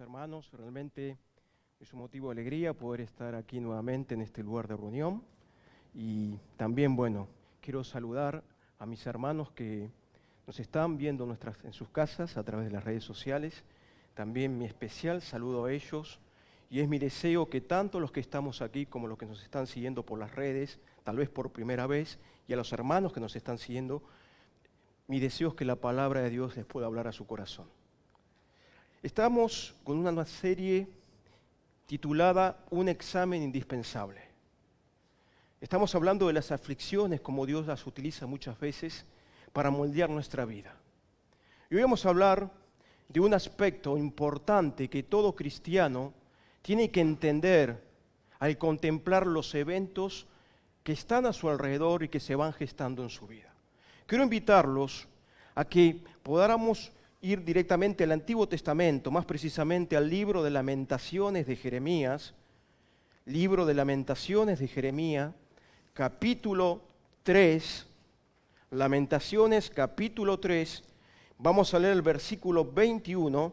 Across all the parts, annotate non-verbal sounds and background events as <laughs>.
hermanos, realmente es un motivo de alegría poder estar aquí nuevamente en este lugar de reunión. Y también, bueno, quiero saludar a mis hermanos que nos están viendo nuestras, en sus casas a través de las redes sociales. También mi especial saludo a ellos. Y es mi deseo que tanto los que estamos aquí como los que nos están siguiendo por las redes, tal vez por primera vez, y a los hermanos que nos están siguiendo, mi deseo es que la palabra de Dios les pueda hablar a su corazón. Estamos con una nueva serie titulada Un examen indispensable. Estamos hablando de las aflicciones como Dios las utiliza muchas veces para moldear nuestra vida. Y hoy vamos a hablar de un aspecto importante que todo cristiano tiene que entender al contemplar los eventos que están a su alrededor y que se van gestando en su vida. Quiero invitarlos a que podamos ir directamente al Antiguo Testamento, más precisamente al libro de lamentaciones de Jeremías, libro de lamentaciones de Jeremías, capítulo 3, lamentaciones capítulo 3, vamos a leer el versículo 21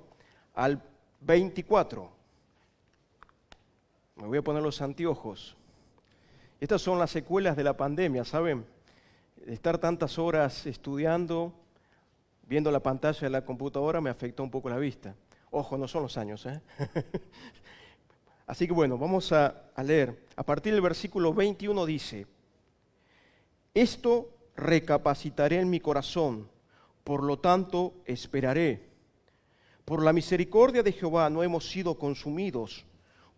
al 24. Me voy a poner los anteojos. Estas son las secuelas de la pandemia, ¿saben? Estar tantas horas estudiando, viendo la pantalla de la computadora me afectó un poco la vista. Ojo, no son los años. ¿eh? <laughs> Así que bueno, vamos a, a leer. A partir del versículo 21 dice, esto recapacitaré en mi corazón, por lo tanto esperaré. Por la misericordia de Jehová no hemos sido consumidos,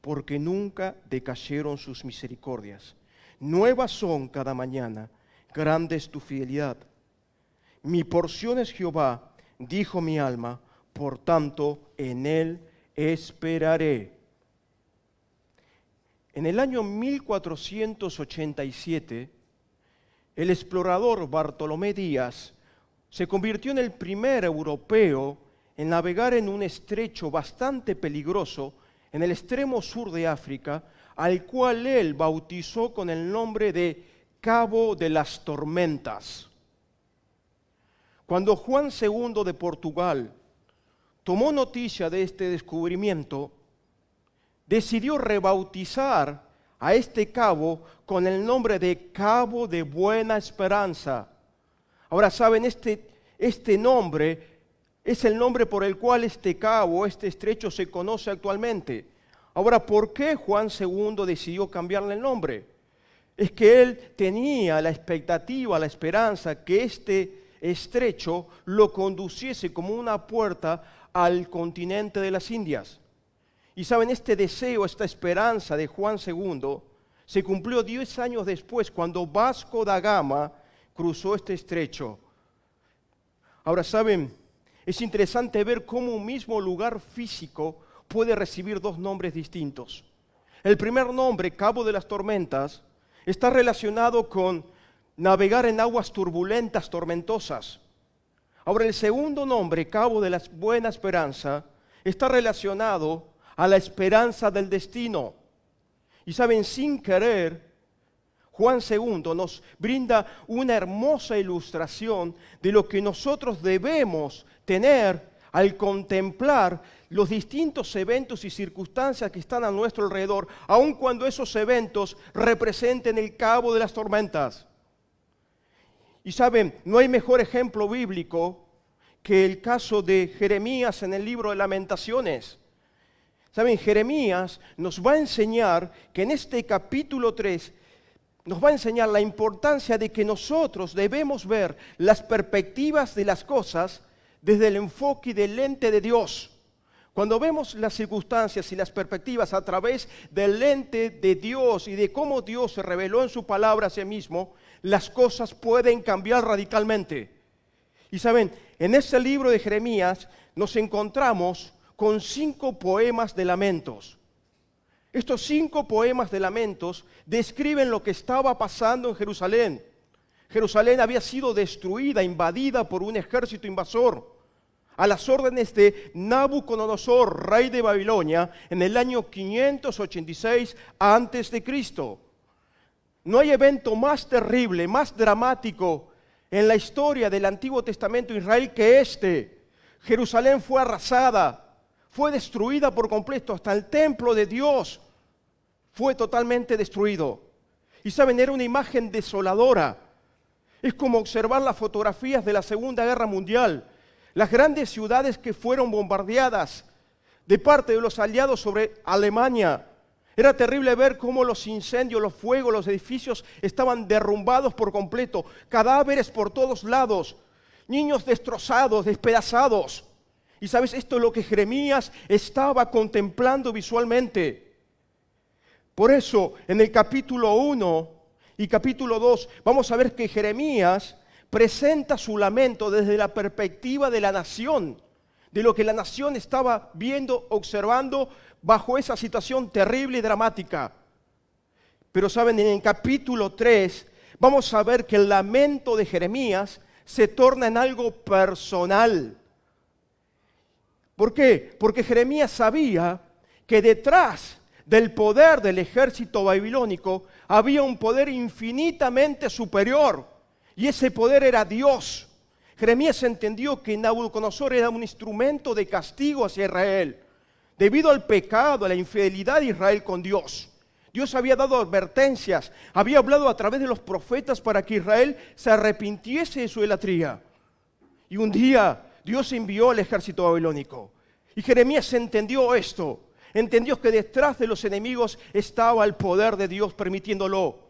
porque nunca decayeron sus misericordias. Nuevas son cada mañana, grande es tu fidelidad. Mi porción es Jehová, dijo mi alma, por tanto en él esperaré. En el año 1487, el explorador Bartolomé Díaz se convirtió en el primer europeo en navegar en un estrecho bastante peligroso en el extremo sur de África, al cual él bautizó con el nombre de Cabo de las Tormentas. Cuando Juan II de Portugal tomó noticia de este descubrimiento, decidió rebautizar a este cabo con el nombre de Cabo de Buena Esperanza. Ahora saben, este, este nombre es el nombre por el cual este cabo, este estrecho se conoce actualmente. Ahora, ¿por qué Juan II decidió cambiarle el nombre? Es que él tenía la expectativa, la esperanza que este estrecho lo conduciese como una puerta al continente de las Indias. Y saben, este deseo, esta esperanza de Juan II se cumplió 10 años después cuando Vasco da Gama cruzó este estrecho. Ahora saben, es interesante ver cómo un mismo lugar físico puede recibir dos nombres distintos. El primer nombre, Cabo de las Tormentas, está relacionado con navegar en aguas turbulentas, tormentosas. Ahora, el segundo nombre, cabo de la buena esperanza, está relacionado a la esperanza del destino. Y saben, sin querer, Juan II nos brinda una hermosa ilustración de lo que nosotros debemos tener al contemplar los distintos eventos y circunstancias que están a nuestro alrededor, aun cuando esos eventos representen el cabo de las tormentas. Y saben, no hay mejor ejemplo bíblico que el caso de Jeremías en el libro de lamentaciones. Saben, Jeremías nos va a enseñar que en este capítulo 3 nos va a enseñar la importancia de que nosotros debemos ver las perspectivas de las cosas desde el enfoque y del lente de Dios. Cuando vemos las circunstancias y las perspectivas a través del lente de Dios y de cómo Dios se reveló en su palabra a sí mismo, las cosas pueden cambiar radicalmente. Y saben, en este libro de Jeremías nos encontramos con cinco poemas de lamentos. Estos cinco poemas de lamentos describen lo que estaba pasando en Jerusalén. Jerusalén había sido destruida, invadida por un ejército invasor a las órdenes de Nabucodonosor, rey de Babilonia, en el año 586 a.C. No hay evento más terrible, más dramático en la historia del Antiguo Testamento de Israel que este. Jerusalén fue arrasada, fue destruida por completo, hasta el templo de Dios fue totalmente destruido. Y saben, era una imagen desoladora. Es como observar las fotografías de la Segunda Guerra Mundial las grandes ciudades que fueron bombardeadas de parte de los aliados sobre Alemania. Era terrible ver cómo los incendios, los fuegos, los edificios estaban derrumbados por completo, cadáveres por todos lados, niños destrozados, despedazados. Y sabes, esto es lo que Jeremías estaba contemplando visualmente. Por eso, en el capítulo 1 y capítulo 2, vamos a ver que Jeremías presenta su lamento desde la perspectiva de la nación, de lo que la nación estaba viendo, observando bajo esa situación terrible y dramática. Pero saben, en el capítulo 3 vamos a ver que el lamento de Jeremías se torna en algo personal. ¿Por qué? Porque Jeremías sabía que detrás del poder del ejército babilónico había un poder infinitamente superior y ese poder era Dios. Jeremías entendió que Nabucodonosor era un instrumento de castigo hacia Israel, debido al pecado, a la infidelidad de Israel con Dios. Dios había dado advertencias, había hablado a través de los profetas para que Israel se arrepintiese de su idolatría. Y un día Dios envió al ejército babilónico. Y Jeremías entendió esto, entendió que detrás de los enemigos estaba el poder de Dios permitiéndolo.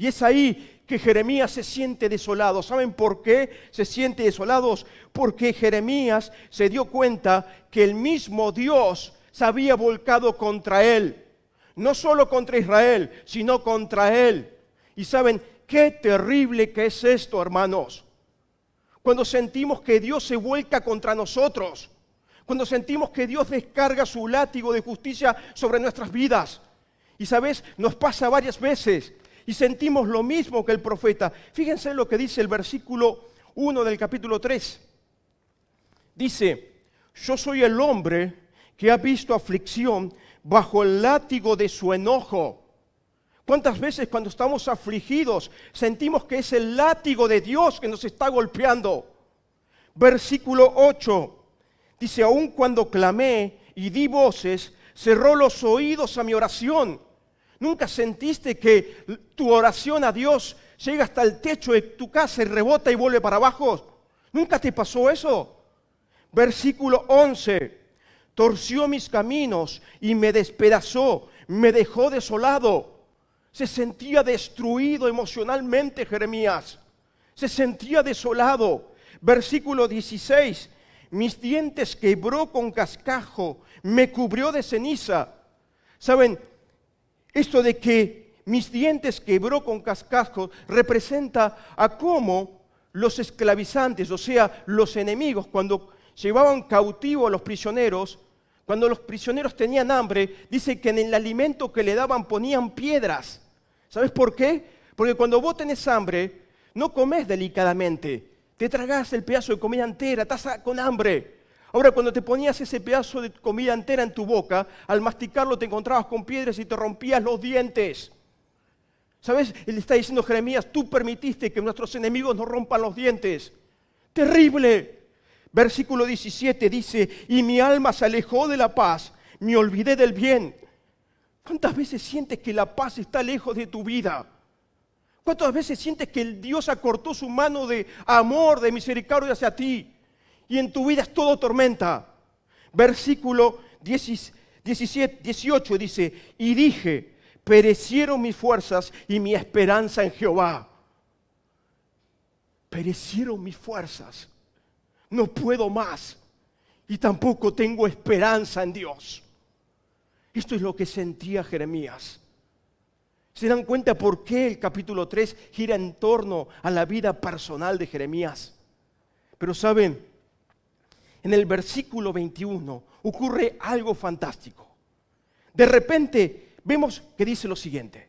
Y es ahí que Jeremías se siente desolado. ¿Saben por qué se siente desolado? Porque Jeremías se dio cuenta que el mismo Dios se había volcado contra él. No solo contra Israel, sino contra él. Y saben, qué terrible que es esto, hermanos. Cuando sentimos que Dios se vuelca contra nosotros. Cuando sentimos que Dios descarga su látigo de justicia sobre nuestras vidas. Y sabes, nos pasa varias veces y sentimos lo mismo que el profeta. Fíjense lo que dice el versículo 1 del capítulo 3. Dice, yo soy el hombre que ha visto aflicción bajo el látigo de su enojo. ¿Cuántas veces cuando estamos afligidos sentimos que es el látigo de Dios que nos está golpeando? Versículo 8. Dice, aun cuando clamé y di voces, cerró los oídos a mi oración. Nunca sentiste que tu oración a Dios llega hasta el techo de tu casa y rebota y vuelve para abajo. Nunca te pasó eso. Versículo 11. Torció mis caminos y me despedazó, me dejó desolado. Se sentía destruido emocionalmente Jeremías. Se sentía desolado. Versículo 16. Mis dientes quebró con cascajo, me cubrió de ceniza. Saben, esto de que mis dientes quebró con cascascos representa a cómo los esclavizantes, o sea, los enemigos, cuando llevaban cautivo a los prisioneros, cuando los prisioneros tenían hambre, dice que en el alimento que le daban ponían piedras. ¿Sabes por qué? Porque cuando vos tenés hambre, no comes delicadamente. Te tragás el pedazo de comida entera, estás con hambre. Ahora, cuando te ponías ese pedazo de comida entera en tu boca, al masticarlo te encontrabas con piedras y te rompías los dientes. ¿Sabes? Él está diciendo, Jeremías, tú permitiste que nuestros enemigos nos rompan los dientes. Terrible. Versículo 17 dice, y mi alma se alejó de la paz, me olvidé del bien. ¿Cuántas veces sientes que la paz está lejos de tu vida? ¿Cuántas veces sientes que el Dios acortó su mano de amor, de misericordia hacia ti? y en tu vida es todo tormenta. Versículo 17, 18 dice, y dije, perecieron mis fuerzas y mi esperanza en Jehová. Perecieron mis fuerzas. No puedo más. Y tampoco tengo esperanza en Dios. Esto es lo que sentía Jeremías. ¿Se dan cuenta por qué el capítulo 3 gira en torno a la vida personal de Jeremías? Pero saben, en el versículo 21 ocurre algo fantástico. De repente vemos que dice lo siguiente.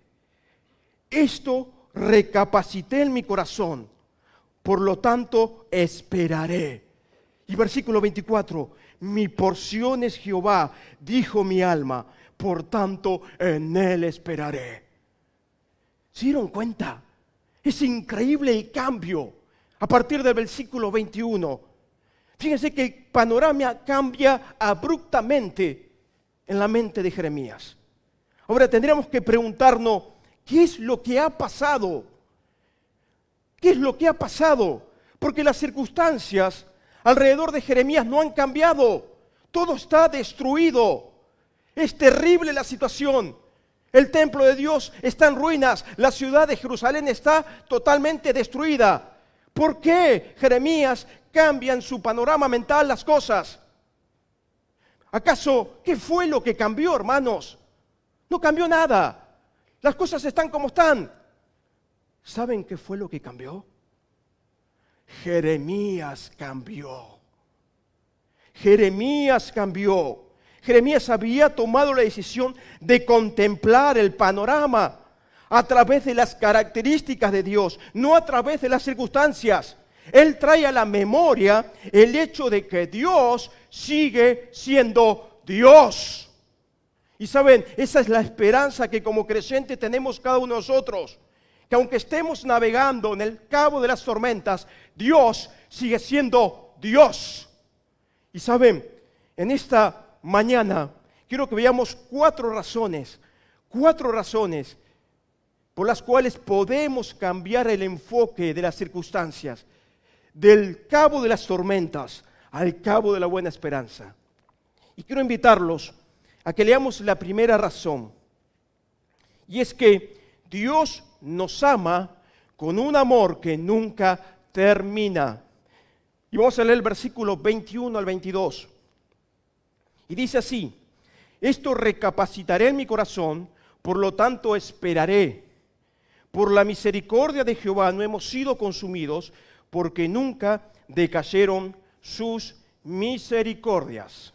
Esto recapacité en mi corazón, por lo tanto esperaré. Y versículo 24, mi porción es Jehová, dijo mi alma, por tanto en él esperaré. ¿Se dieron cuenta? Es increíble el cambio. A partir del versículo 21, Fíjense que el panorama cambia abruptamente en la mente de Jeremías. Ahora tendríamos que preguntarnos, ¿qué es lo que ha pasado? ¿Qué es lo que ha pasado? Porque las circunstancias alrededor de Jeremías no han cambiado. Todo está destruido. Es terrible la situación. El templo de Dios está en ruinas. La ciudad de Jerusalén está totalmente destruida. ¿Por qué Jeremías cambia en su panorama mental las cosas? ¿Acaso qué fue lo que cambió, hermanos? No cambió nada. Las cosas están como están. ¿Saben qué fue lo que cambió? Jeremías cambió. Jeremías cambió. Jeremías había tomado la decisión de contemplar el panorama a través de las características de Dios, no a través de las circunstancias. Él trae a la memoria el hecho de que Dios sigue siendo Dios. Y saben, esa es la esperanza que como creyentes tenemos cada uno de nosotros. Que aunque estemos navegando en el cabo de las tormentas, Dios sigue siendo Dios. Y saben, en esta mañana quiero que veamos cuatro razones, cuatro razones por las cuales podemos cambiar el enfoque de las circunstancias, del cabo de las tormentas al cabo de la buena esperanza. Y quiero invitarlos a que leamos la primera razón. Y es que Dios nos ama con un amor que nunca termina. Y vamos a leer el versículo 21 al 22. Y dice así, esto recapacitaré en mi corazón, por lo tanto esperaré. Por la misericordia de Jehová no hemos sido consumidos, porque nunca decayeron sus misericordias.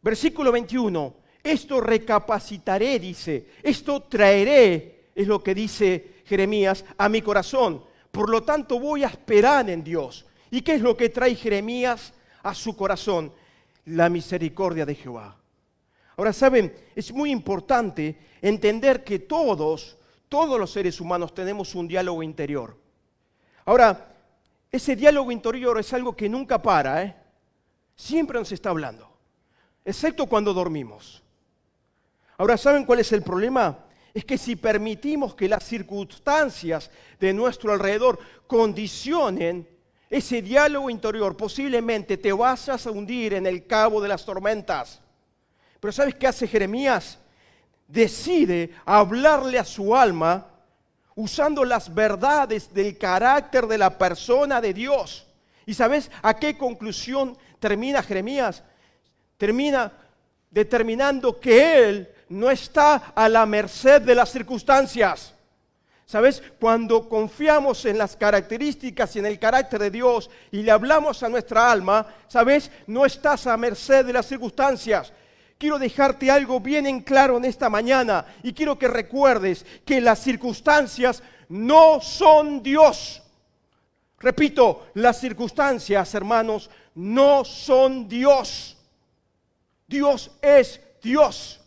Versículo 21, esto recapacitaré, dice, esto traeré, es lo que dice Jeremías, a mi corazón. Por lo tanto voy a esperar en Dios. ¿Y qué es lo que trae Jeremías a su corazón? La misericordia de Jehová. Ahora, saben, es muy importante entender que todos todos los seres humanos tenemos un diálogo interior. Ahora, ese diálogo interior es algo que nunca para, ¿eh? Siempre nos está hablando, excepto cuando dormimos. Ahora, ¿saben cuál es el problema? Es que si permitimos que las circunstancias de nuestro alrededor condicionen ese diálogo interior, posiblemente te vas a hundir en el cabo de las tormentas. Pero ¿sabes qué hace Jeremías? decide hablarle a su alma usando las verdades del carácter de la persona de Dios. ¿Y sabes a qué conclusión termina Jeremías? Termina determinando que él no está a la merced de las circunstancias. ¿Sabes? Cuando confiamos en las características y en el carácter de Dios y le hablamos a nuestra alma, ¿sabes? No estás a merced de las circunstancias. Quiero dejarte algo bien en claro en esta mañana y quiero que recuerdes que las circunstancias no son Dios. Repito, las circunstancias, hermanos, no son Dios. Dios es Dios.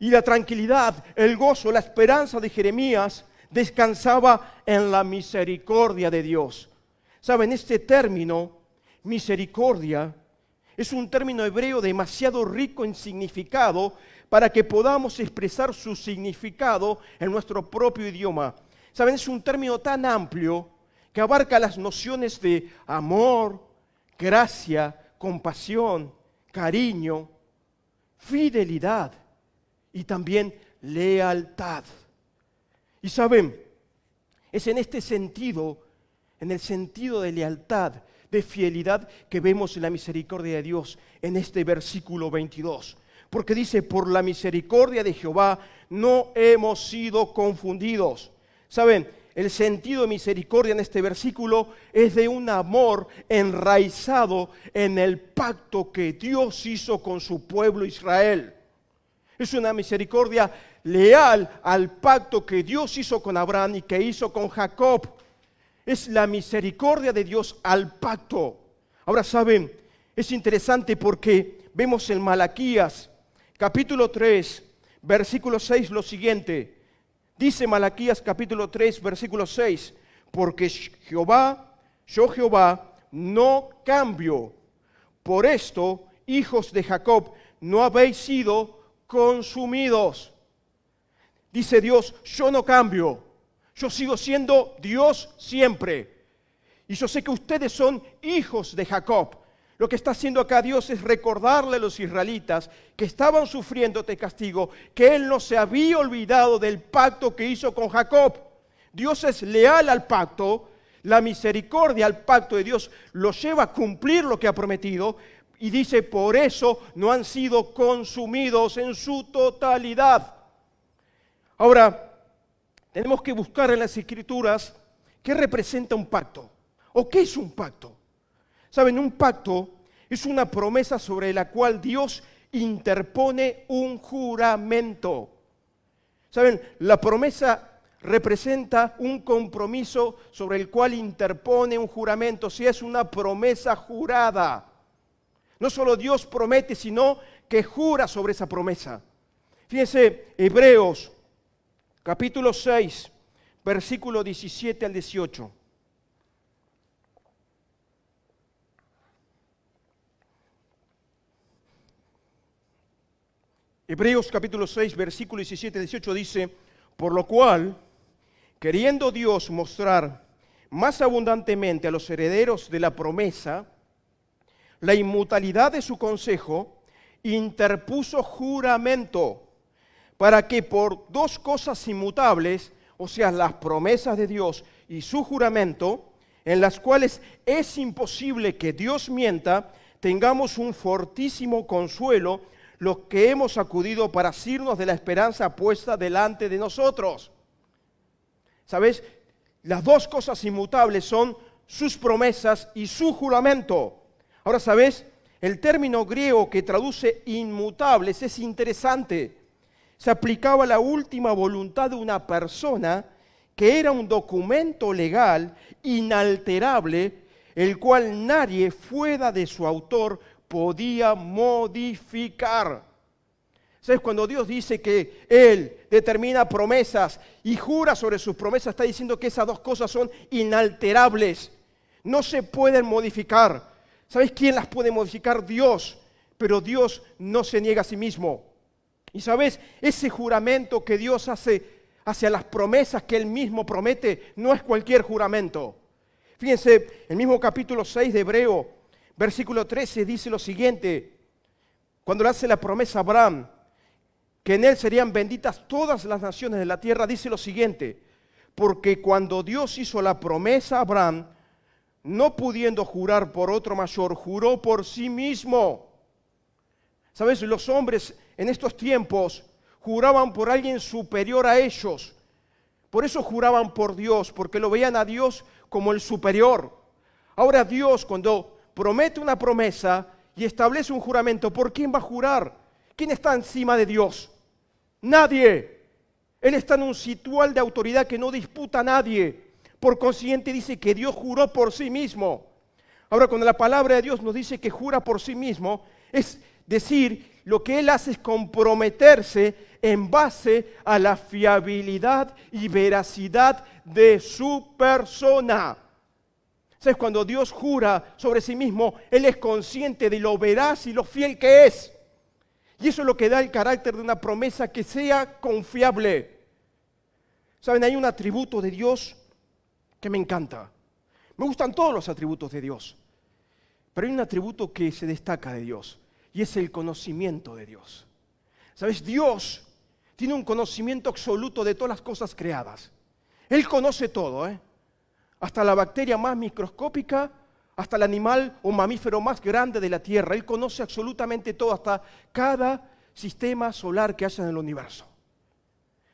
Y la tranquilidad, el gozo, la esperanza de Jeremías descansaba en la misericordia de Dios. Saben, este término, misericordia, es un término hebreo demasiado rico en significado para que podamos expresar su significado en nuestro propio idioma. Saben, es un término tan amplio que abarca las nociones de amor, gracia, compasión, cariño, fidelidad y también lealtad. Y saben, es en este sentido, en el sentido de lealtad, de fidelidad que vemos en la misericordia de Dios en este versículo 22. Porque dice, por la misericordia de Jehová no hemos sido confundidos. Saben, el sentido de misericordia en este versículo es de un amor enraizado en el pacto que Dios hizo con su pueblo Israel. Es una misericordia leal al pacto que Dios hizo con Abraham y que hizo con Jacob es la misericordia de Dios al pacto. Ahora saben, es interesante porque vemos en Malaquías capítulo 3, versículo 6 lo siguiente. Dice Malaquías capítulo 3, versículo 6, porque Jehová, yo Jehová, no cambio. Por esto, hijos de Jacob, no habéis sido consumidos. Dice Dios, yo no cambio. Yo sigo siendo Dios siempre. Y yo sé que ustedes son hijos de Jacob. Lo que está haciendo acá Dios es recordarle a los israelitas que estaban sufriendo este castigo, que Él no se había olvidado del pacto que hizo con Jacob. Dios es leal al pacto, la misericordia al pacto de Dios lo lleva a cumplir lo que ha prometido y dice, por eso no han sido consumidos en su totalidad. Ahora, tenemos que buscar en las escrituras qué representa un pacto o qué es un pacto. Saben, un pacto es una promesa sobre la cual Dios interpone un juramento. Saben, la promesa representa un compromiso sobre el cual interpone un juramento, si es una promesa jurada. No solo Dios promete, sino que jura sobre esa promesa. Fíjense, Hebreos capítulo 6, versículo 17 al 18. Hebreos capítulo 6, versículo 17 al 18 dice, por lo cual, queriendo Dios mostrar más abundantemente a los herederos de la promesa, la inmutalidad de su consejo, interpuso juramento para que por dos cosas inmutables, o sea, las promesas de Dios y su juramento, en las cuales es imposible que Dios mienta, tengamos un fortísimo consuelo los que hemos acudido para asirnos de la esperanza puesta delante de nosotros. ¿Sabes? Las dos cosas inmutables son sus promesas y su juramento. Ahora, ¿sabes? El término griego que traduce inmutables es interesante se aplicaba la última voluntad de una persona, que era un documento legal inalterable, el cual nadie fuera de su autor podía modificar. ¿Sabes? Cuando Dios dice que Él determina promesas y jura sobre sus promesas, está diciendo que esas dos cosas son inalterables. No se pueden modificar. ¿Sabes quién las puede modificar? Dios. Pero Dios no se niega a sí mismo. Y sabes, ese juramento que Dios hace hacia las promesas que Él mismo promete no es cualquier juramento. Fíjense, el mismo capítulo 6 de Hebreo, versículo 13 dice lo siguiente, cuando le hace la promesa a Abraham, que en él serían benditas todas las naciones de la tierra, dice lo siguiente, porque cuando Dios hizo la promesa a Abraham, no pudiendo jurar por otro mayor, juró por sí mismo Sabes, los hombres en estos tiempos juraban por alguien superior a ellos. Por eso juraban por Dios, porque lo veían a Dios como el superior. Ahora Dios cuando promete una promesa y establece un juramento, ¿por quién va a jurar? ¿Quién está encima de Dios? Nadie. Él está en un situal de autoridad que no disputa a nadie. Por consiguiente dice que Dios juró por sí mismo. Ahora cuando la palabra de Dios nos dice que jura por sí mismo, es, decir, lo que él hace es comprometerse en base a la fiabilidad y veracidad de su persona. ¿Sabes? Cuando Dios jura sobre sí mismo, Él es consciente de lo veraz y lo fiel que es. Y eso es lo que da el carácter de una promesa que sea confiable. Saben, hay un atributo de Dios que me encanta. Me gustan todos los atributos de Dios. Pero hay un atributo que se destaca de Dios y es el conocimiento de Dios. ¿Sabes? Dios tiene un conocimiento absoluto de todas las cosas creadas. Él conoce todo, ¿eh? hasta la bacteria más microscópica, hasta el animal o mamífero más grande de la Tierra. Él conoce absolutamente todo, hasta cada sistema solar que haya en el universo.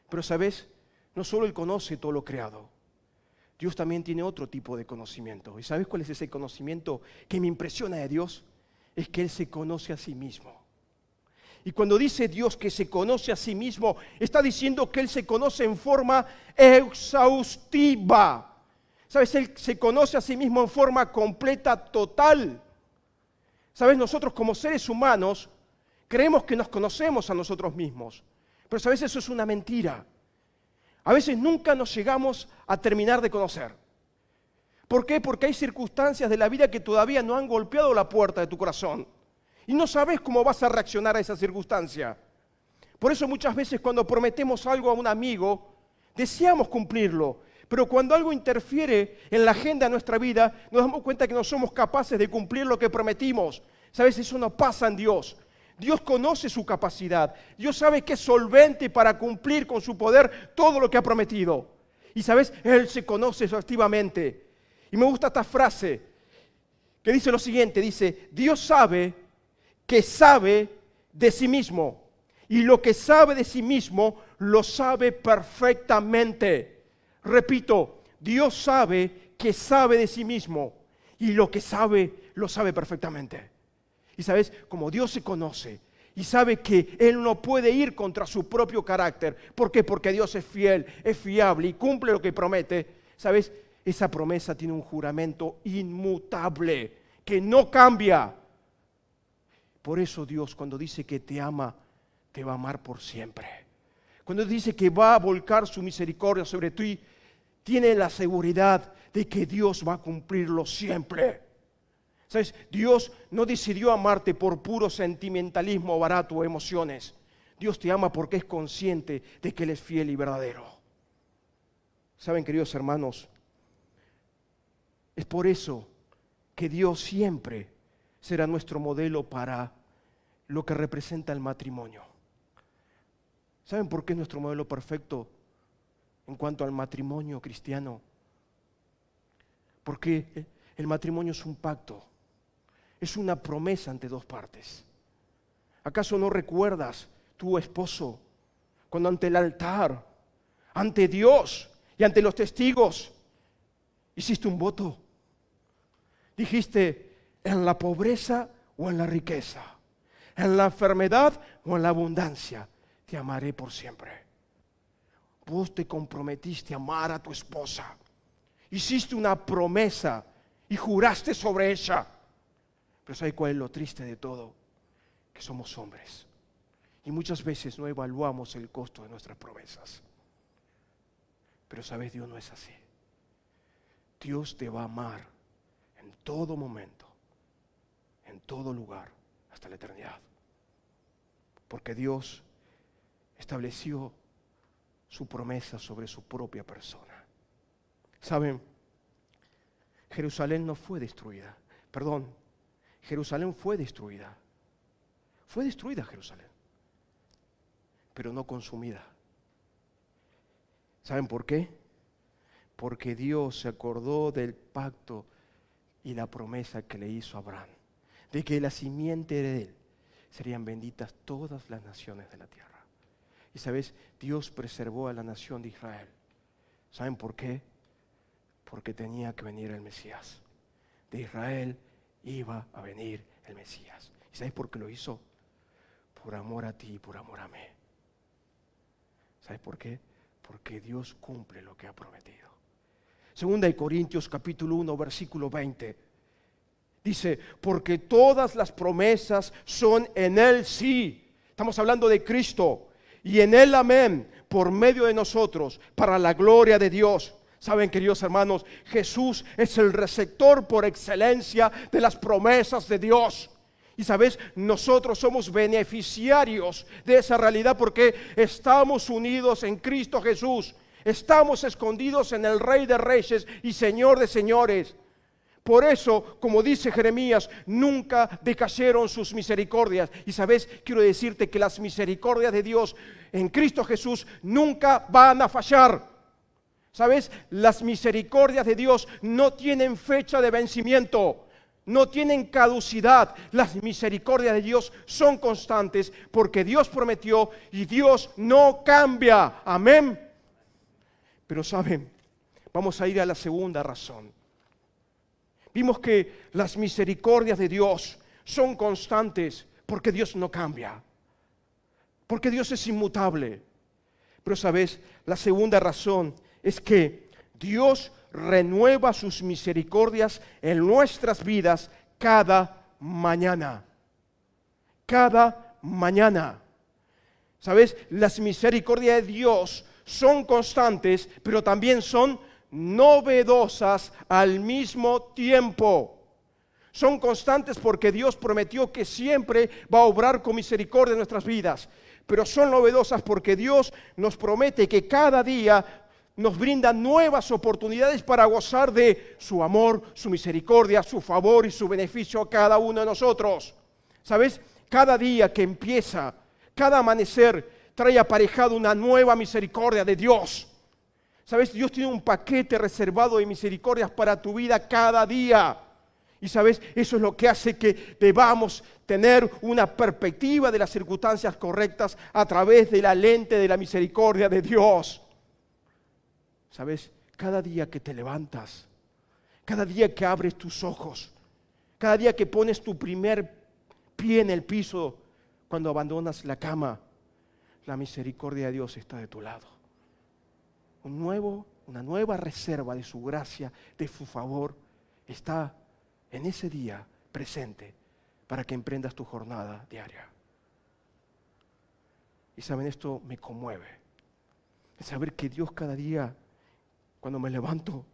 Pero sabes, no solo Él conoce todo lo creado, Dios también tiene otro tipo de conocimiento. ¿Y sabes cuál es ese conocimiento que me impresiona de Dios? es que Él se conoce a sí mismo. Y cuando dice Dios que se conoce a sí mismo, está diciendo que Él se conoce en forma exhaustiva. ¿Sabes? Él se conoce a sí mismo en forma completa, total. ¿Sabes? Nosotros como seres humanos creemos que nos conocemos a nosotros mismos. Pero a veces eso es una mentira. A veces nunca nos llegamos a terminar de conocer. ¿Por qué? Porque hay circunstancias de la vida que todavía no han golpeado la puerta de tu corazón. Y no sabes cómo vas a reaccionar a esa circunstancia. Por eso muchas veces cuando prometemos algo a un amigo, deseamos cumplirlo. Pero cuando algo interfiere en la agenda de nuestra vida, nos damos cuenta que no somos capaces de cumplir lo que prometimos. ¿Sabes? Eso no pasa en Dios. Dios conoce su capacidad. Dios sabe que es solvente para cumplir con su poder todo lo que ha prometido. Y sabes, Él se conoce activamente. Y me gusta esta frase que dice lo siguiente, dice, Dios sabe que sabe de sí mismo. Y lo que sabe de sí mismo lo sabe perfectamente. Repito, Dios sabe que sabe de sí mismo. Y lo que sabe lo sabe perfectamente. Y sabes, como Dios se conoce y sabe que Él no puede ir contra su propio carácter. ¿Por qué? Porque Dios es fiel, es fiable y cumple lo que promete. Sabes, esa promesa tiene un juramento inmutable que no cambia. Por eso Dios cuando dice que te ama, te va a amar por siempre. Cuando dice que va a volcar su misericordia sobre ti, tiene la seguridad de que Dios va a cumplirlo siempre. ¿Sabes? Dios no decidió amarte por puro sentimentalismo barato o emociones. Dios te ama porque es consciente de que Él es fiel y verdadero. Saben, queridos hermanos, es por eso que Dios siempre será nuestro modelo para lo que representa el matrimonio. ¿Saben por qué es nuestro modelo perfecto en cuanto al matrimonio cristiano? Porque el matrimonio es un pacto, es una promesa ante dos partes. ¿Acaso no recuerdas tu esposo cuando ante el altar, ante Dios y ante los testigos hiciste un voto? dijiste, en la pobreza o en la riqueza, en la enfermedad o en la abundancia, te amaré por siempre. Vos te comprometiste a amar a tu esposa. Hiciste una promesa y juraste sobre ella. Pero ¿sabes cuál es lo triste de todo? Que somos hombres. Y muchas veces no evaluamos el costo de nuestras promesas. Pero sabes, Dios no es así. Dios te va a amar todo momento, en todo lugar, hasta la eternidad. Porque Dios estableció su promesa sobre su propia persona. Saben, Jerusalén no fue destruida, perdón, Jerusalén fue destruida. Fue destruida Jerusalén, pero no consumida. ¿Saben por qué? Porque Dios se acordó del pacto y la promesa que le hizo Abraham, de que la simiente de él serían benditas todas las naciones de la tierra. Y sabes, Dios preservó a la nación de Israel. ¿Saben por qué? Porque tenía que venir el Mesías. De Israel iba a venir el Mesías. ¿Y sabes por qué lo hizo? Por amor a ti y por amor a mí. ¿Sabes por qué? Porque Dios cumple lo que ha prometido. Segunda de Corintios capítulo 1 versículo 20. Dice, porque todas las promesas son en Él sí. Estamos hablando de Cristo. Y en Él amén, por medio de nosotros, para la gloria de Dios. Saben, queridos hermanos, Jesús es el receptor por excelencia de las promesas de Dios. Y sabes, nosotros somos beneficiarios de esa realidad porque estamos unidos en Cristo Jesús. Estamos escondidos en el Rey de Reyes y Señor de Señores. Por eso, como dice Jeremías, nunca decayeron sus misericordias. Y sabes, quiero decirte que las misericordias de Dios en Cristo Jesús nunca van a fallar. Sabes, las misericordias de Dios no tienen fecha de vencimiento, no tienen caducidad. Las misericordias de Dios son constantes porque Dios prometió y Dios no cambia. Amén. Pero saben, vamos a ir a la segunda razón. Vimos que las misericordias de Dios son constantes porque Dios no cambia, porque Dios es inmutable. Pero sabes, la segunda razón es que Dios renueva sus misericordias en nuestras vidas cada mañana. Cada mañana. ¿Sabes? Las misericordias de Dios son constantes, pero también son novedosas al mismo tiempo. Son constantes porque Dios prometió que siempre va a obrar con misericordia en nuestras vidas, pero son novedosas porque Dios nos promete que cada día nos brinda nuevas oportunidades para gozar de su amor, su misericordia, su favor y su beneficio a cada uno de nosotros. ¿Sabes? Cada día que empieza, cada amanecer, trae aparejado una nueva misericordia de Dios. Sabes, Dios tiene un paquete reservado de misericordias para tu vida cada día. Y sabes, eso es lo que hace que debamos tener una perspectiva de las circunstancias correctas a través de la lente de la misericordia de Dios. Sabes, cada día que te levantas, cada día que abres tus ojos, cada día que pones tu primer pie en el piso, cuando abandonas la cama, la misericordia de Dios está de tu lado. Un nuevo, una nueva reserva de su gracia, de su favor, está en ese día presente para que emprendas tu jornada diaria. Y saben, esto me conmueve. El saber que Dios cada día, cuando me levanto,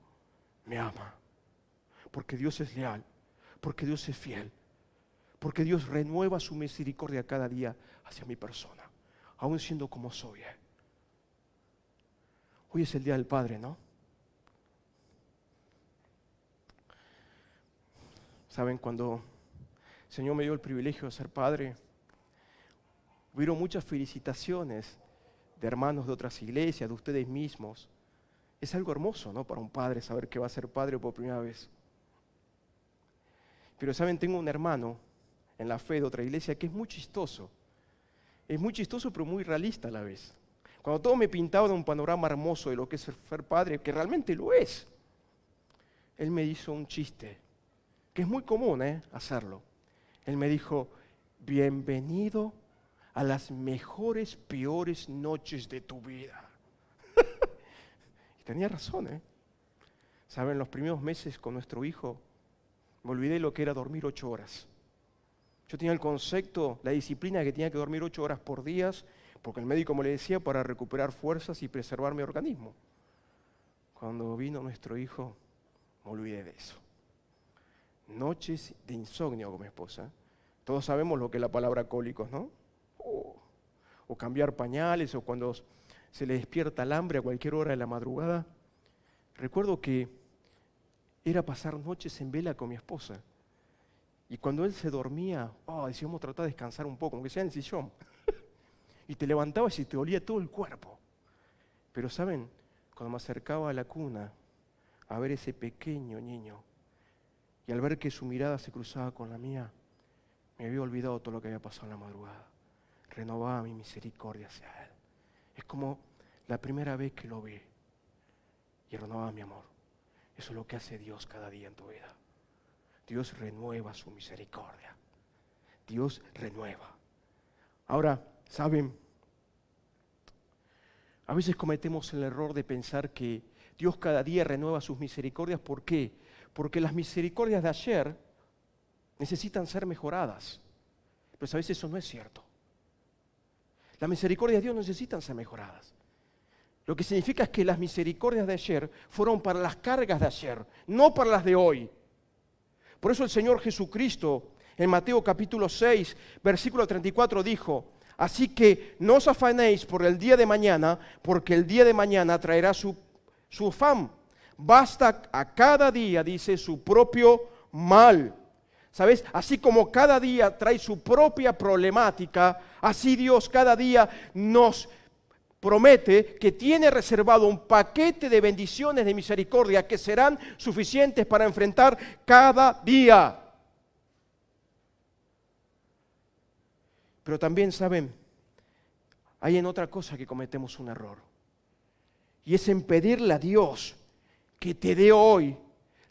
me ama. Porque Dios es leal, porque Dios es fiel, porque Dios renueva su misericordia cada día hacia mi persona aún siendo como soy. ¿eh? Hoy es el día del Padre, ¿no? Saben, cuando el Señor me dio el privilegio de ser padre, hubo muchas felicitaciones de hermanos de otras iglesias, de ustedes mismos. Es algo hermoso, ¿no? Para un padre saber que va a ser padre por primera vez. Pero saben, tengo un hermano en la fe de otra iglesia que es muy chistoso es muy chistoso pero muy realista a la vez. Cuando todo me pintaba de un panorama hermoso de lo que es ser padre, que realmente lo es, él me hizo un chiste, que es muy común ¿eh? hacerlo. Él me dijo, bienvenido a las mejores, peores noches de tu vida. <laughs> y tenía razón, ¿eh? Saben, los primeros meses con nuestro hijo, me olvidé lo que era dormir ocho horas. Yo tenía el concepto, la disciplina que tenía que dormir ocho horas por día, porque el médico me le decía, para recuperar fuerzas y preservar mi organismo. Cuando vino nuestro hijo, me olvidé de eso. Noches de insomnio con mi esposa. Todos sabemos lo que es la palabra cólicos, ¿no? O cambiar pañales, o cuando se le despierta el hambre a cualquier hora de la madrugada. Recuerdo que era pasar noches en vela con mi esposa. Y cuando él se dormía, oh, ah, decíamos tratar de descansar un poco, aunque sea en el sillón. <laughs> y te levantabas y te olía todo el cuerpo. Pero saben, cuando me acercaba a la cuna a ver ese pequeño niño y al ver que su mirada se cruzaba con la mía, me había olvidado todo lo que había pasado en la madrugada. Renovaba mi misericordia hacia él. Es como la primera vez que lo ve. y renovaba mi amor. Eso es lo que hace Dios cada día en tu vida. Dios renueva su misericordia. Dios renueva. Ahora, ¿saben? A veces cometemos el error de pensar que Dios cada día renueva sus misericordias. ¿Por qué? Porque las misericordias de ayer necesitan ser mejoradas. Pues a veces eso no es cierto. Las misericordias de Dios necesitan ser mejoradas. Lo que significa es que las misericordias de ayer fueron para las cargas de ayer, no para las de hoy. Por eso el Señor Jesucristo en Mateo capítulo 6, versículo 34 dijo, así que no os afanéis por el día de mañana, porque el día de mañana traerá su, su afán. Basta a cada día, dice, su propio mal. ¿Sabes? Así como cada día trae su propia problemática, así Dios cada día nos promete que tiene reservado un paquete de bendiciones de misericordia que serán suficientes para enfrentar cada día. Pero también, ¿saben? Hay en otra cosa que cometemos un error. Y es en pedirle a Dios que te dé hoy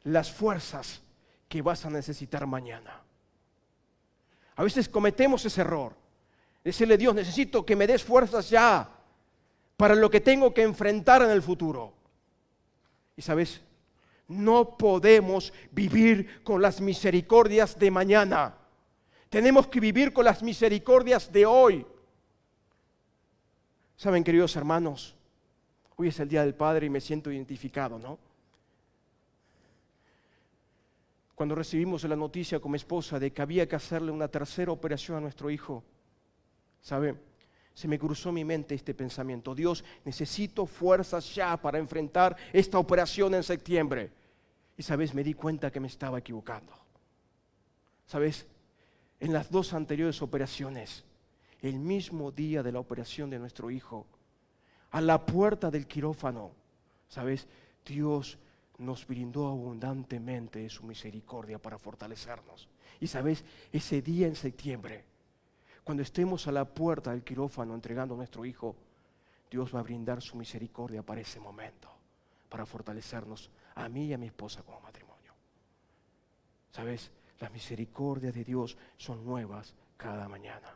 las fuerzas que vas a necesitar mañana. A veces cometemos ese error. Decirle, Dios, necesito que me des fuerzas ya para lo que tengo que enfrentar en el futuro. Y sabes, no podemos vivir con las misericordias de mañana. Tenemos que vivir con las misericordias de hoy. Saben, queridos hermanos, hoy es el Día del Padre y me siento identificado, ¿no? Cuando recibimos la noticia con mi esposa de que había que hacerle una tercera operación a nuestro hijo, ¿saben? se me cruzó mi mente este pensamiento. Dios, necesito fuerzas ya para enfrentar esta operación en septiembre. Y sabes, me di cuenta que me estaba equivocando. Sabes, en las dos anteriores operaciones, el mismo día de la operación de nuestro hijo, a la puerta del quirófano, sabes, Dios nos brindó abundantemente su misericordia para fortalecernos. Y sabes, ese día en septiembre, cuando estemos a la puerta del quirófano entregando a nuestro Hijo, Dios va a brindar su misericordia para ese momento, para fortalecernos a mí y a mi esposa como matrimonio. ¿Sabes? Las misericordias de Dios son nuevas cada mañana.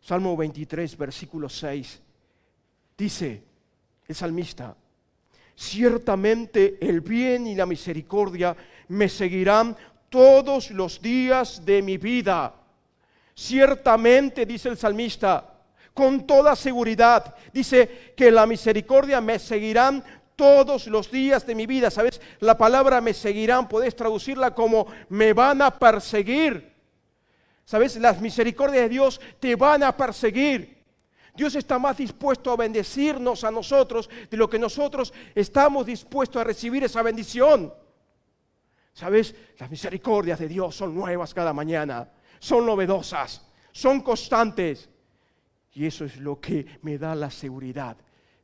Salmo 23, versículo 6, dice el salmista, ciertamente el bien y la misericordia me seguirán todos los días de mi vida Ciertamente, dice el salmista, con toda seguridad, dice que la misericordia me seguirán todos los días de mi vida. ¿Sabes? La palabra me seguirán, podés traducirla como me van a perseguir. ¿Sabes? Las misericordias de Dios te van a perseguir. Dios está más dispuesto a bendecirnos a nosotros de lo que nosotros estamos dispuestos a recibir esa bendición. ¿Sabes? Las misericordias de Dios son nuevas cada mañana son novedosas, son constantes. Y eso es lo que me da la seguridad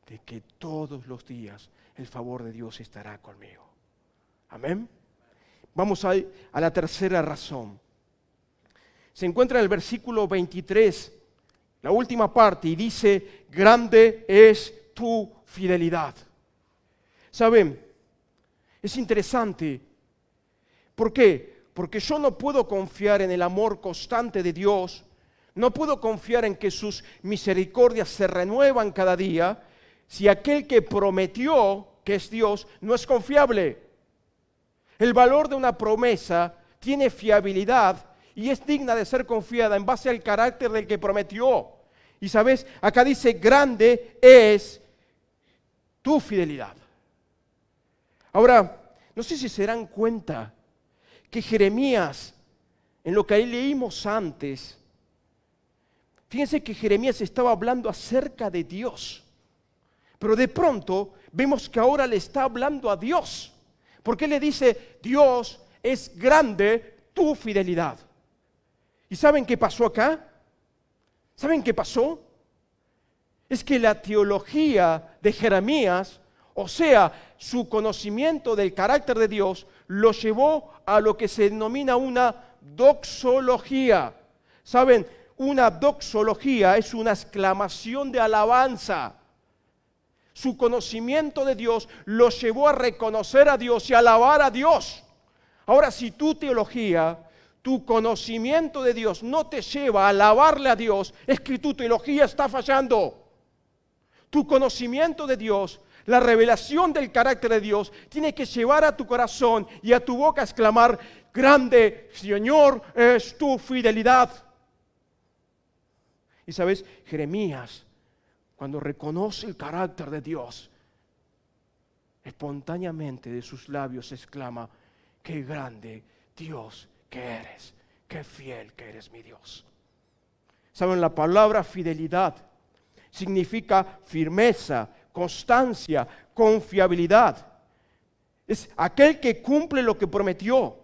de que todos los días el favor de Dios estará conmigo. Amén. Vamos a, la tercera razón. Se encuentra en el versículo 23, la última parte, y dice, grande es tu fidelidad. Saben, es interesante. ¿Por qué? Porque yo no puedo confiar en el amor constante de Dios, no puedo confiar en que sus misericordias se renuevan cada día, si aquel que prometió, que es Dios, no es confiable. El valor de una promesa tiene fiabilidad y es digna de ser confiada en base al carácter del que prometió. Y sabes, acá dice, grande es tu fidelidad. Ahora, no sé si se dan cuenta que Jeremías, en lo que ahí leímos antes, fíjense que Jeremías estaba hablando acerca de Dios, pero de pronto vemos que ahora le está hablando a Dios, porque le dice, Dios es grande tu fidelidad. ¿Y saben qué pasó acá? ¿Saben qué pasó? Es que la teología de Jeremías, o sea, su conocimiento del carácter de Dios lo llevó a lo que se denomina una doxología. ¿Saben? Una doxología es una exclamación de alabanza. Su conocimiento de Dios lo llevó a reconocer a Dios y alabar a Dios. Ahora, si tu teología, tu conocimiento de Dios no te lleva a alabarle a Dios, es que tu teología está fallando. Tu conocimiento de Dios la revelación del carácter de Dios tiene que llevar a tu corazón y a tu boca a exclamar, grande Señor es tu fidelidad. Y sabes, Jeremías, cuando reconoce el carácter de Dios, espontáneamente de sus labios exclama, qué grande Dios que eres, qué fiel que eres mi Dios. Saben, la palabra fidelidad significa firmeza, constancia, confiabilidad. Es aquel que cumple lo que prometió.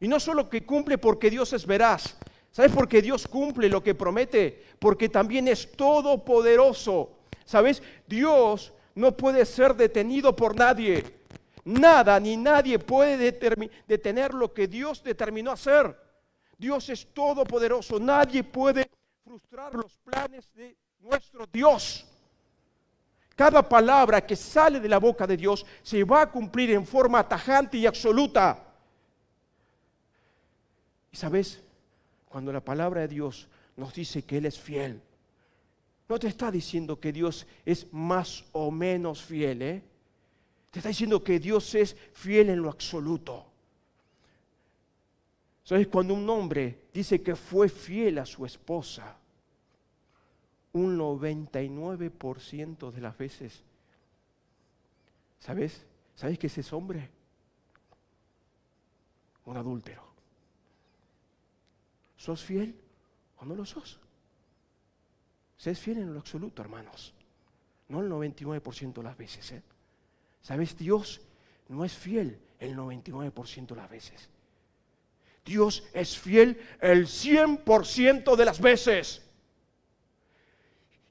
Y no solo que cumple porque Dios es veraz. ¿Sabes porque Dios cumple lo que promete? Porque también es todopoderoso. ¿Sabes? Dios no puede ser detenido por nadie. Nada ni nadie puede detener lo que Dios determinó hacer. Dios es todopoderoso. Nadie puede frustrar los planes de nuestro Dios. Cada palabra que sale de la boca de Dios se va a cumplir en forma tajante y absoluta. Y sabes, cuando la palabra de Dios nos dice que Él es fiel, no te está diciendo que Dios es más o menos fiel, ¿eh? te está diciendo que Dios es fiel en lo absoluto. ¿Sabes? Cuando un hombre dice que fue fiel a su esposa, un 99% de las veces. ¿Sabes? ¿Sabes qué es ese hombre? Un adúltero. ¿Sos fiel o no lo sos? es fiel en lo absoluto, hermanos. No el 99% de las veces. ¿eh? ¿Sabes? Dios no es fiel el 99% de las veces. Dios es fiel el 100% de las veces.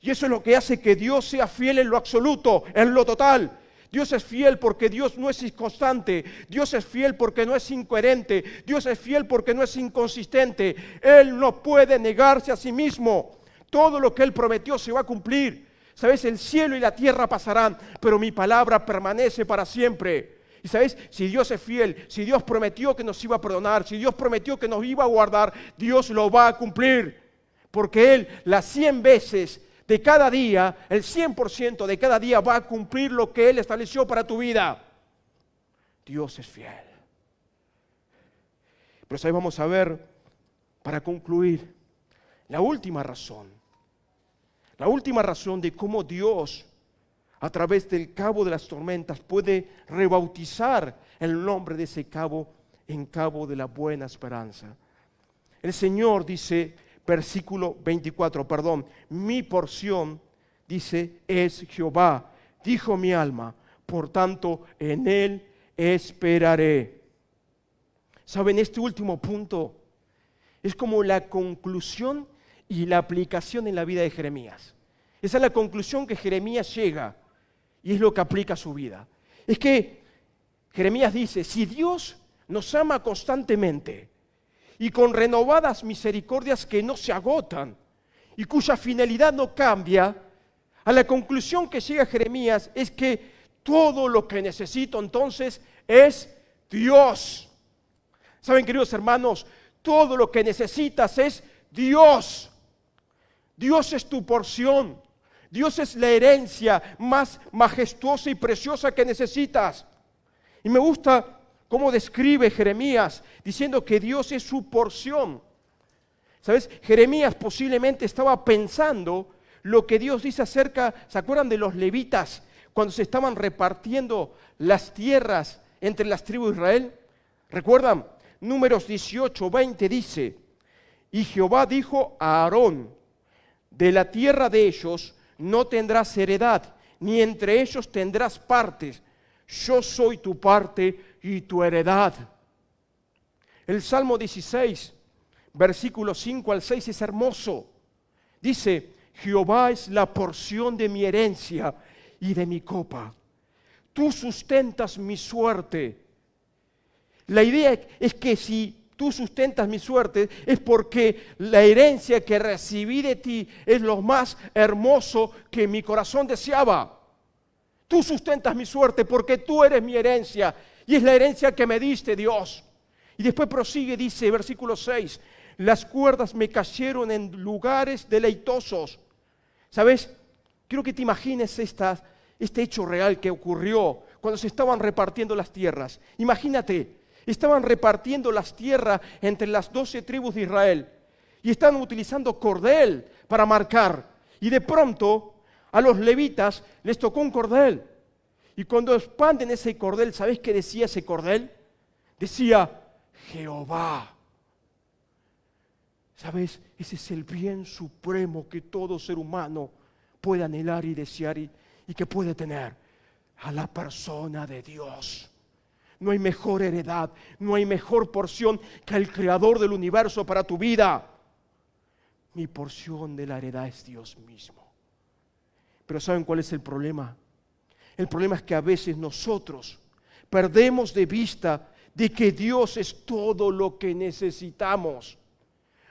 Y eso es lo que hace que Dios sea fiel en lo absoluto, en lo total. Dios es fiel porque Dios no es inconstante. Dios es fiel porque no es incoherente. Dios es fiel porque no es inconsistente. Él no puede negarse a sí mismo. Todo lo que Él prometió se va a cumplir. Sabes, el cielo y la tierra pasarán, pero mi palabra permanece para siempre. Y sabes, si Dios es fiel, si Dios prometió que nos iba a perdonar, si Dios prometió que nos iba a guardar, Dios lo va a cumplir. Porque Él las cien veces de cada día, el 100% de cada día va a cumplir lo que Él estableció para tu vida. Dios es fiel. Pero ahí vamos a ver, para concluir, la última razón. La última razón de cómo Dios, a través del cabo de las tormentas, puede rebautizar el nombre de ese cabo en cabo de la buena esperanza. El Señor dice, versículo 24, perdón, mi porción, dice, es Jehová, dijo mi alma, por tanto en él esperaré. Saben, este último punto es como la conclusión y la aplicación en la vida de Jeremías. Esa es la conclusión que Jeremías llega y es lo que aplica a su vida. Es que Jeremías dice, si Dios nos ama constantemente, y con renovadas misericordias que no se agotan y cuya finalidad no cambia, a la conclusión que llega Jeremías es que todo lo que necesito entonces es Dios. Saben, queridos hermanos, todo lo que necesitas es Dios. Dios es tu porción. Dios es la herencia más majestuosa y preciosa que necesitas. Y me gusta cómo describe Jeremías diciendo que Dios es su porción. ¿Sabes? Jeremías posiblemente estaba pensando lo que Dios dice acerca, ¿se acuerdan de los levitas cuando se estaban repartiendo las tierras entre las tribus de Israel? ¿Recuerdan? Números 18, 20 dice, y Jehová dijo a Aarón, de la tierra de ellos no tendrás heredad, ni entre ellos tendrás partes, yo soy tu parte y tu heredad. El Salmo 16, versículos 5 al 6 es hermoso. Dice, Jehová es la porción de mi herencia y de mi copa. Tú sustentas mi suerte. La idea es que si tú sustentas mi suerte es porque la herencia que recibí de ti es lo más hermoso que mi corazón deseaba. Tú sustentas mi suerte porque tú eres mi herencia y es la herencia que me diste, Dios. Y después prosigue, dice, versículo 6, las cuerdas me cayeron en lugares deleitosos. ¿Sabes? Quiero que te imagines este hecho real que ocurrió cuando se estaban repartiendo las tierras. Imagínate, estaban repartiendo las tierras entre las doce tribus de Israel y estaban utilizando cordel para marcar. Y de pronto a los levitas les tocó un cordel. Y cuando expanden ese cordel, ¿sabes qué decía ese cordel? Decía, Jehová. ¿Sabes? Ese es el bien supremo que todo ser humano puede anhelar y desear y, que puede tener. A la persona de Dios. No hay mejor heredad, no hay mejor porción que el creador del universo para tu vida. Mi porción de la heredad es Dios mismo. Pero ¿saben cuál es el problema? El problema es que a veces nosotros perdemos de vista de que Dios es todo lo que necesitamos.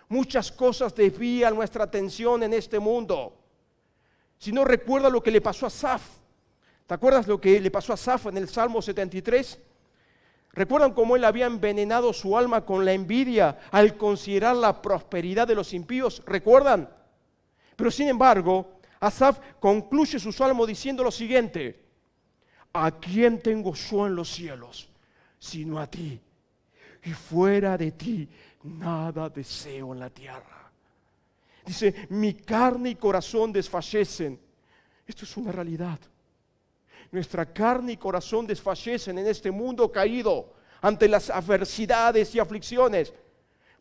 Muchas cosas desvían nuestra atención en este mundo. Si no recuerda lo que le pasó a Asaf. ¿te acuerdas lo que le pasó a Asaf en el Salmo 73? ¿Recuerdan cómo él había envenenado su alma con la envidia al considerar la prosperidad de los impíos? ¿Recuerdan? Pero sin embargo, Asaf concluye su salmo diciendo lo siguiente, ¿a quién tengo yo en los cielos sino a ti? Y fuera de ti nada deseo en la tierra. Dice, mi carne y corazón desfallecen. Esto es una realidad. Nuestra carne y corazón desfallecen en este mundo caído ante las adversidades y aflicciones.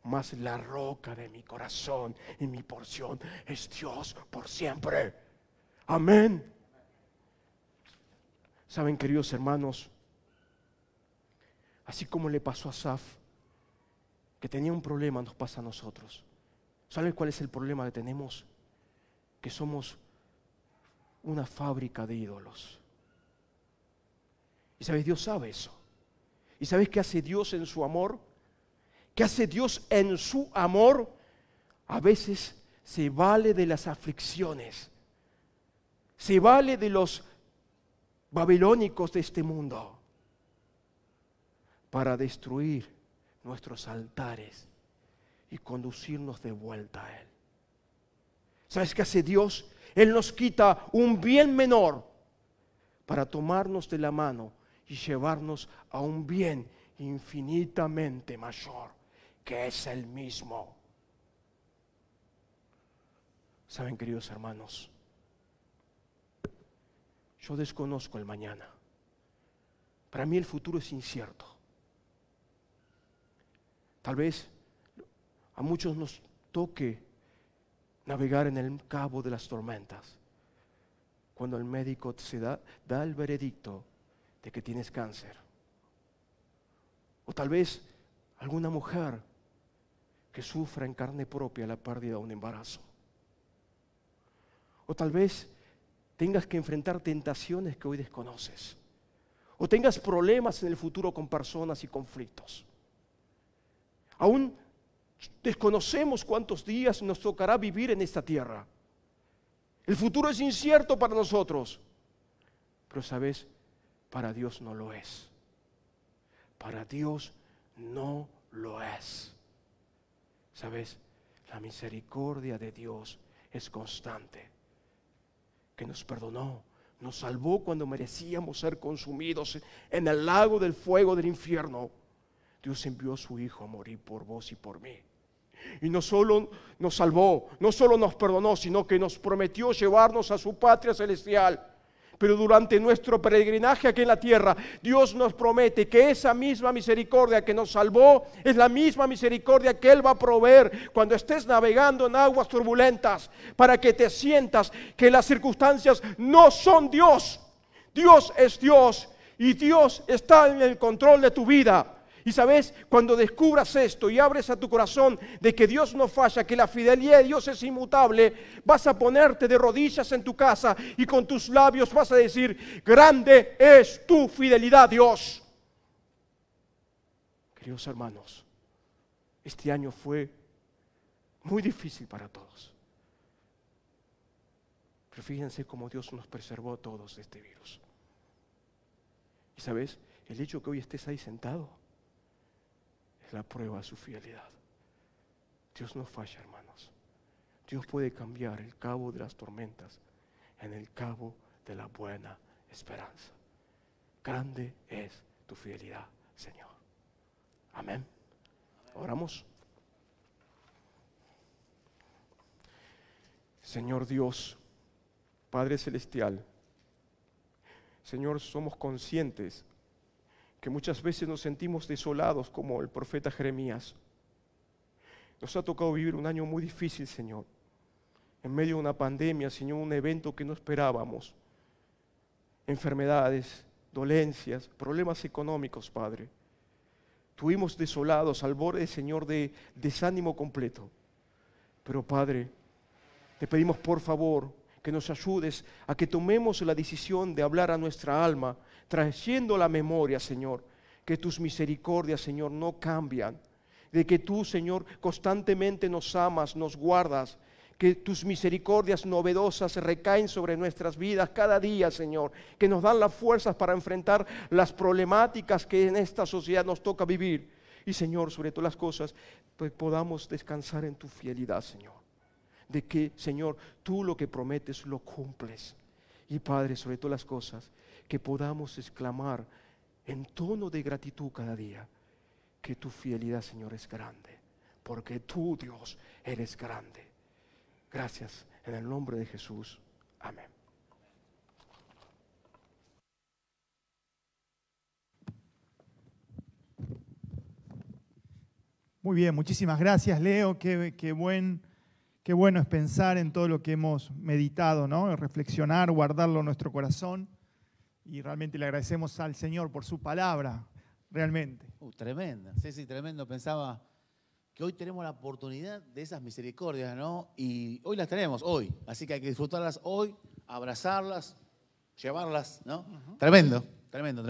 Mas la roca de mi corazón y mi porción es Dios por siempre. Amén. Saben, queridos hermanos, así como le pasó a Saf, que tenía un problema, nos pasa a nosotros. ¿Saben cuál es el problema que tenemos? Que somos una fábrica de ídolos. Y sabes, Dios sabe eso. ¿Y sabes qué hace Dios en su amor? ¿Qué hace Dios en su amor? A veces se vale de las aflicciones, se vale de los babilónicos de este mundo para destruir nuestros altares y conducirnos de vuelta a Él. ¿Sabes que hace Dios? Él nos quita un bien menor para tomarnos de la mano y llevarnos a un bien infinitamente mayor, que es el mismo. ¿Saben, queridos hermanos? Yo desconozco el mañana. Para mí el futuro es incierto. Tal vez a muchos nos toque navegar en el cabo de las tormentas, cuando el médico se da, da el veredicto de que tienes cáncer. O tal vez alguna mujer que sufra en carne propia la pérdida de un embarazo. O tal vez tengas que enfrentar tentaciones que hoy desconoces, o tengas problemas en el futuro con personas y conflictos. Aún desconocemos cuántos días nos tocará vivir en esta tierra. El futuro es incierto para nosotros, pero sabes, para Dios no lo es. Para Dios no lo es. Sabes, la misericordia de Dios es constante que nos perdonó, nos salvó cuando merecíamos ser consumidos en el lago del fuego del infierno. Dios envió a su Hijo a morir por vos y por mí. Y no solo nos salvó, no solo nos perdonó, sino que nos prometió llevarnos a su patria celestial. Pero durante nuestro peregrinaje aquí en la tierra, Dios nos promete que esa misma misericordia que nos salvó es la misma misericordia que Él va a proveer cuando estés navegando en aguas turbulentas para que te sientas que las circunstancias no son Dios. Dios es Dios y Dios está en el control de tu vida. Y sabes, cuando descubras esto y abres a tu corazón de que Dios no falla, que la fidelidad de Dios es inmutable, vas a ponerte de rodillas en tu casa y con tus labios vas a decir, grande es tu fidelidad, Dios. Queridos hermanos, este año fue muy difícil para todos. Pero fíjense cómo Dios nos preservó a todos este virus. Y sabes, el hecho que hoy estés ahí sentado la prueba de su fidelidad. Dios no falla, hermanos. Dios puede cambiar el cabo de las tormentas en el cabo de la buena esperanza. Grande es tu fidelidad, Señor. Amén. Oramos. Señor Dios, Padre Celestial, Señor, somos conscientes muchas veces nos sentimos desolados como el profeta Jeremías. Nos ha tocado vivir un año muy difícil, Señor. En medio de una pandemia, Señor, un evento que no esperábamos. Enfermedades, dolencias, problemas económicos, Padre. Tuvimos desolados al borde, Señor, de desánimo completo. Pero, Padre, te pedimos por favor que nos ayudes a que tomemos la decisión de hablar a nuestra alma trayendo la memoria, Señor, que tus misericordias, Señor, no cambian, de que tú, Señor, constantemente nos amas, nos guardas, que tus misericordias novedosas recaen sobre nuestras vidas cada día, Señor, que nos dan las fuerzas para enfrentar las problemáticas que en esta sociedad nos toca vivir. Y, Señor, sobre todas las cosas, pues podamos descansar en tu fielidad Señor. De que, Señor, tú lo que prometes lo cumples. Y, Padre, sobre todas las cosas, que podamos exclamar en tono de gratitud cada día que tu fidelidad, Señor, es grande, porque tú, Dios, eres grande. Gracias, en el nombre de Jesús. Amén. Muy bien, muchísimas gracias, Leo. Qué, qué, buen, qué bueno es pensar en todo lo que hemos meditado, ¿no? Reflexionar, guardarlo en nuestro corazón y realmente le agradecemos al Señor por su palabra, realmente. Uh, tremenda, sí, sí, tremendo. Pensaba que hoy tenemos la oportunidad de esas misericordias, ¿no? Y hoy las tenemos, hoy. Así que hay que disfrutarlas hoy, abrazarlas, llevarlas, ¿no? Tremendo, tremendo.